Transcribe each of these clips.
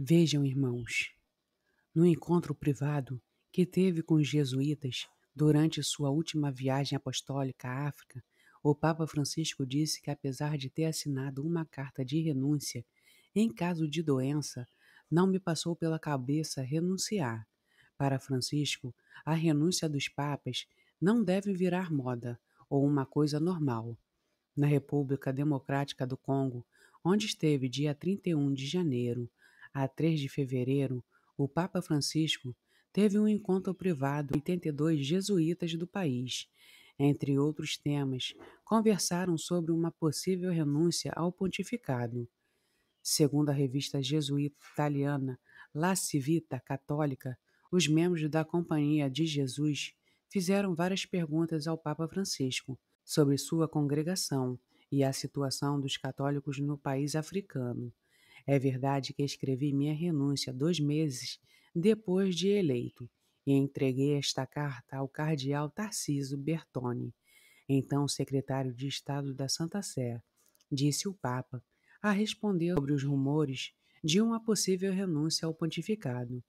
Vejam, irmãos, no encontro privado que teve com os jesuítas durante sua última viagem apostólica à África, o Papa Francisco disse que, apesar de ter assinado uma carta de renúncia, em caso de doença, não me passou pela cabeça renunciar. Para Francisco, a renúncia dos papas não deve virar moda ou uma coisa normal. Na República Democrática do Congo, onde esteve dia 31 de janeiro, a 3 de fevereiro, o Papa Francisco teve um encontro privado com 82 jesuítas do país. Entre outros temas, conversaram sobre uma possível renúncia ao pontificado. Segundo a revista jesuíta italiana La Civita Católica, os membros da Companhia de Jesus fizeram várias perguntas ao Papa Francisco sobre sua congregação e a situação dos católicos no país africano. É verdade que escrevi minha renúncia dois meses depois de eleito e entreguei esta carta ao cardeal Tarciso Bertone, então secretário de Estado da Santa Sé, disse o Papa, a responder sobre os rumores de uma possível renúncia ao pontificado.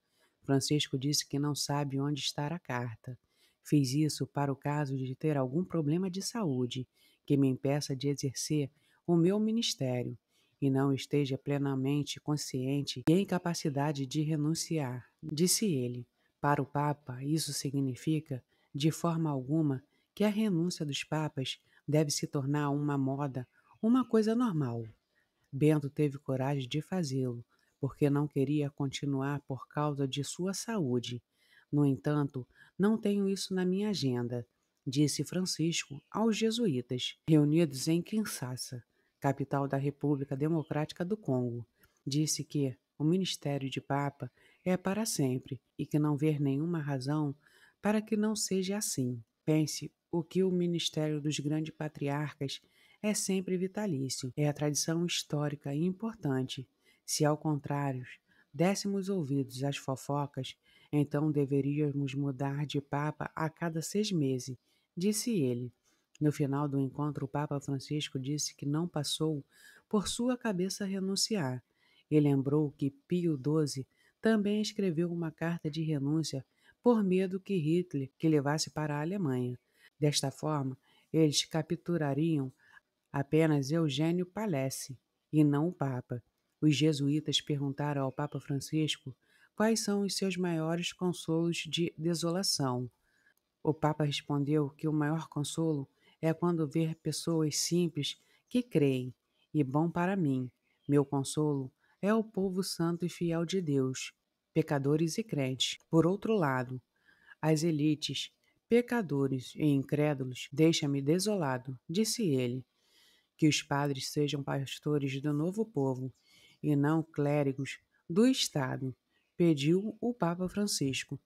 Francisco disse que não sabe onde está a carta. Fiz isso para o caso de ter algum problema de saúde que me impeça de exercer o meu ministério e não esteja plenamente consciente e em capacidade de renunciar. Disse ele: Para o Papa, isso significa, de forma alguma, que a renúncia dos papas deve se tornar uma moda, uma coisa normal. Bento teve coragem de fazê-lo, porque não queria continuar por causa de sua saúde. No entanto, não tenho isso na minha agenda, disse Francisco aos jesuítas, reunidos em Kinshasa capital da República Democrática do Congo. Disse que o ministério de Papa é para sempre e que não vê nenhuma razão para que não seja assim. Pense o que o ministério dos grandes patriarcas é sempre vitalício, é a tradição histórica e importante. Se ao contrário, dessemos ouvidos às fofocas, então deveríamos mudar de papa a cada seis meses, disse ele. No final do encontro, o Papa Francisco disse que não passou por sua cabeça renunciar e lembrou que Pio XII também escreveu uma carta de renúncia por medo que Hitler que levasse para a Alemanha. Desta forma, eles capturariam apenas Eugênio Palesse e não o Papa. Os jesuítas perguntaram ao Papa Francisco quais são os seus maiores consolos de desolação. O Papa respondeu que o maior consolo é quando ver pessoas simples que creem, e bom para mim. Meu consolo é o povo santo e fiel de Deus, pecadores e crentes. Por outro lado, as elites, pecadores e incrédulos, deixa-me desolado, disse ele. Que os padres sejam pastores do novo povo e não clérigos do Estado, pediu o Papa Francisco.